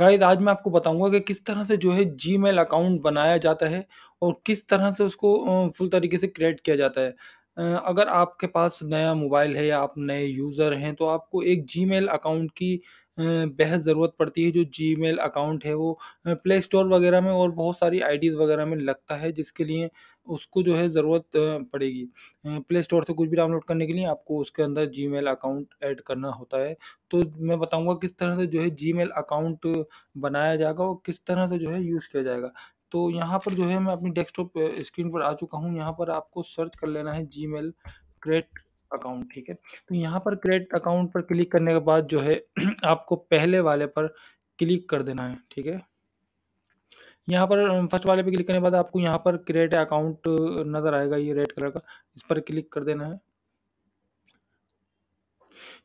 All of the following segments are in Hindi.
गाइस आज मैं आपको बताऊंगा कि किस तरह से जो है जी अकाउंट बनाया जाता है और किस तरह से उसको फुल तरीके से क्रिएट किया जाता है अगर आपके पास नया मोबाइल है या आप नए यूज़र हैं तो आपको एक जी अकाउंट की बेहद ज़रूरत पड़ती है जो मेल अकाउंट है वो प्ले स्टोर वगैरह में और बहुत सारी आईडीज़ वगैरह में लगता है जिसके लिए उसको जो है ज़रूरत पड़ेगी प्ले स्टोर से कुछ भी डाउनलोड करने के लिए आपको उसके अंदर मेल अकाउंट ऐड करना होता है तो मैं बताऊँगा किस तरह से जो है मेल अकाउंट बनाया जाएगा और किस तरह से जो है यूज़ किया जाएगा। तो यहाँ पर जो है मैं अपनी डेस्कटॉप स्क्रीन पर आ चुका हूँ। यहाँ पर आपको सर्च कर लेना है मेल क्रेट अकाउंट ठीक है तो यहाँ पर क्रेडिट अकाउंट पर क्लिक करने के बाद जो है आपको पहले वाले पर क्लिक कर देना है ठीक है यहाँ पर फर्स्ट वाले पर क्लिक करने के बाद आपको यहाँ पर क्रेडिट अकाउंट नज़र आएगा ये रेड कलर का इस पर क्लिक कर देना है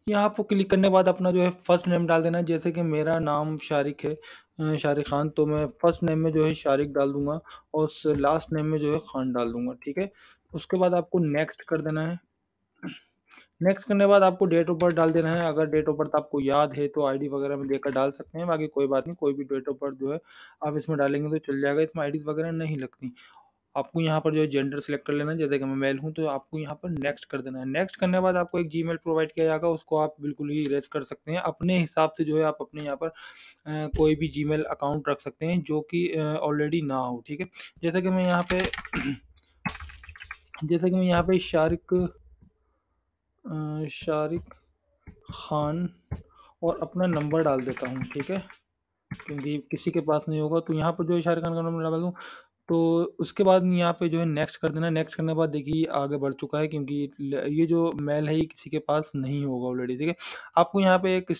यहाँ आपको क्लिक करने के बाद अपना जो है फर्स्ट नेम डाल देना है जैसे कि मेरा नाम शारिक है शारिक खान तो मैं फर्स्ट नेम में जो है शारिक डाल दूंगा और लास्ट नेम में जो है खान डाल दूंगा ठीक है उसके बाद आपको नेक्स्ट कर देना है नेक्स्ट करने बाद आपको डेट ऑफ बर्थ डाल देना है अगर डेट ऑफ बर्थ आपको याद है तो आईडी वगैरह में देकर डाल सकते हैं बाकी कोई बात नहीं कोई भी डेट ऑफ बर्थ जो है आप इसमें डालेंगे तो चल जाएगा इसमें आईडीज़ वगैरह नहीं लगती आपको यहाँ पर जो है जेंडर सेलेक्ट कर लेना है जैसे कि मैं मेल हूँ तो आपको यहाँ पर नेक्स्ट कर देना है नेक्स्ट करने के बाद आपको एक जीमेल प्रोवाइड किया जाएगा उसको आप बिल्कुल ही रेस कर सकते हैं अपने हिसाब से जो है आप अपने यहाँ पर आ, कोई भी जीमेल अकाउंट रख सकते हैं जो कि ऑलरेडी ना हो ठीक है जैसे कि मैं यहाँ पर जैसे कि मैं यहाँ पर शारिक शारिक खान और अपना नंबर डाल देता हूँ ठीक है क्योंकि किसी के पास नहीं होगा तो यहाँ पर जो है शाहरुख खान का नंबर डाल दूँ तो उसके बाद यहाँ पे जो है नेक्स्ट कर देना नेक्स्ट करने के बाद देखिए आगे बढ़ चुका है क्योंकि ये जो मेल है ये किसी के पास नहीं होगा ऑलरेडी ठीक है। आपको यहाँ पे एक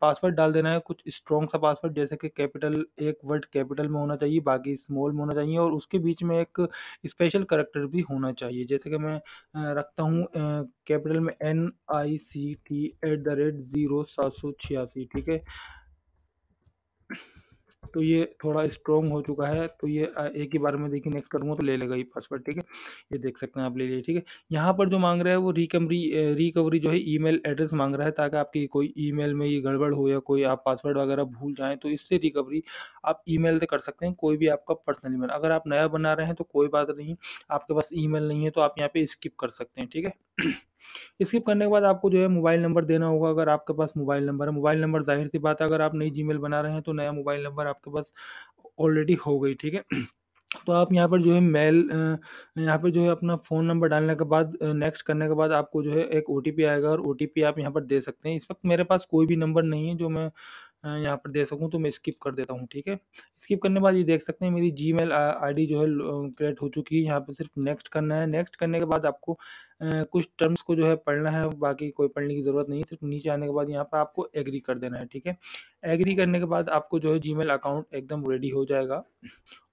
पासवर्ड डाल देना है कुछ स्ट्रॉन्ग सा पासवर्ड जैसे कि कैपिटल एक वर्ड कैपिटल में होना चाहिए, बाकी स्मॉल में होना चाहिए और उसके बीच में एक स्पेशल करेक्टर भी होना चाहिए। जैसे कि मैं रखता हूँ कैपिटल में N I C T at the rate zero सात सौ छियासी ठीक है। तो ये थोड़ा स्ट्रॉन्ग हो चुका है तो ये एक ही बार में देखिए नेक्स्ट करूँगा तो ले लेगा ये पासवर्ड ठीक है ये देख सकते हैं आप ले लिए ठीक है यहाँ पर जो मांग रहा है वो रिकवरी रिकवरी जो है ईमेल एड्रेस मांग रहा है ताकि आपकी कोई ईमेल में ये गड़बड़ हो या कोई आप पासवर्ड वगैरह भूल जाएँ तो इससे रिकवरी आप ई से कर सकते हैं कोई भी आपका पर्सनल ईमेल अगर आप नया बना रहे हैं तो कोई बात नहीं आपके पास ई नहीं है तो आप यहाँ पर स्किप कर सकते हैं ठीक है स्किप करने के बाद आपको जो है मोबाइल नंबर देना होगा अगर आपके पास मोबाइल नंबर है मोबाइल नंबर ज़ाहिर-सी बात है अगर आप नई जीमेल बना रहे हैं तो नया मोबाइल नंबर आपके पास ऑलरेडी हो गई, ठीक है? तो आप यहाँ पर जो है मेल यहाँ पर जो है अपना फ़ोन नंबर डालने के बाद नेक्स्ट करने के बाद आपको जो है एक ओटीपी आएगा और ओटीपी आप यहाँ पर दे सकते हैं। इस वक़्त मेरे पास कोई भी नंबर नहीं है जो मैं यहाँ पर दे सकूँ तो मैं स्किप कर देता हूँ ठीक है स्किप करने के बाद ये देख सकते हैं मेरी जी मेल आई जो है क्रिएट हो चुकी है यहाँ पर सिर्फ नेक्स्ट करना है नेक्स्ट करने के बाद आपको कुछ टर्म्स को जो है पढ़ना है बाकी कोई पढ़ने की ज़रूरत नहीं सिर्फ नीचे आने के बाद यहाँ पर आपको एग्री कर देना है ठीक है एग्री करने के बाद आपको जो है जी अकाउंट एकदम रेडी हो जाएगा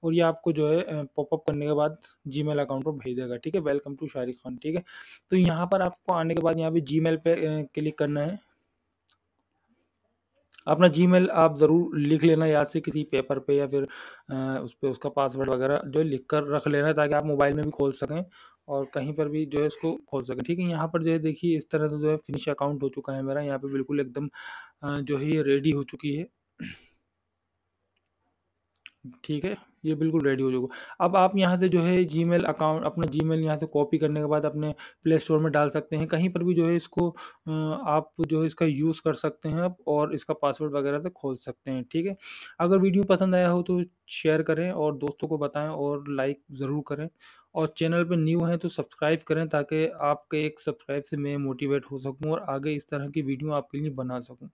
और ये आपको जो है पॉपअप करने के बाद जी अकाउंट पर भेज देगा ठीक है वेलकम टू शाहरुख खान ठीक है तो यहाँ पर आपको आने के बाद यहाँ पर जी पे क्लिक करना है अपना जीमेल आप ज़रूर लिख लेना याद से किसी पेपर पे या फिर उस पर उसका पासवर्ड वगैरह जो लिख कर रख लेना ताकि आप मोबाइल में भी खोल सकें और कहीं पर भी जो है उसको खोल सकें ठीक है यहाँ पर जो है देखिए इस तरह से जो है फिनिश अकाउंट हो चुका है मेरा यहाँ पे बिल्कुल एकदम जो है ये रेडी हो चुकी है ठीक है ये बिल्कुल रेडी हो जाएगा अब आप यहाँ से जो है जीमेल अकाउंट अपना जीमेल यहाँ से कॉपी करने के बाद अपने प्ले स्टोर में डाल सकते हैं कहीं पर भी जो है इसको आप जो है इसका यूज़ कर सकते हैं आप और इसका पासवर्ड वगैरह से खोल सकते हैं ठीक है अगर वीडियो पसंद आया हो तो शेयर करें और दोस्तों को बताएँ और लाइक ज़रूर करें और चैनल पर न्यू हैं तो सब्सक्राइब करें ताकि आपके एक सब्सक्राइब से मैं मोटिवेट हो सकूँ और आगे इस तरह की वीडियो आपके लिए बना सकूँ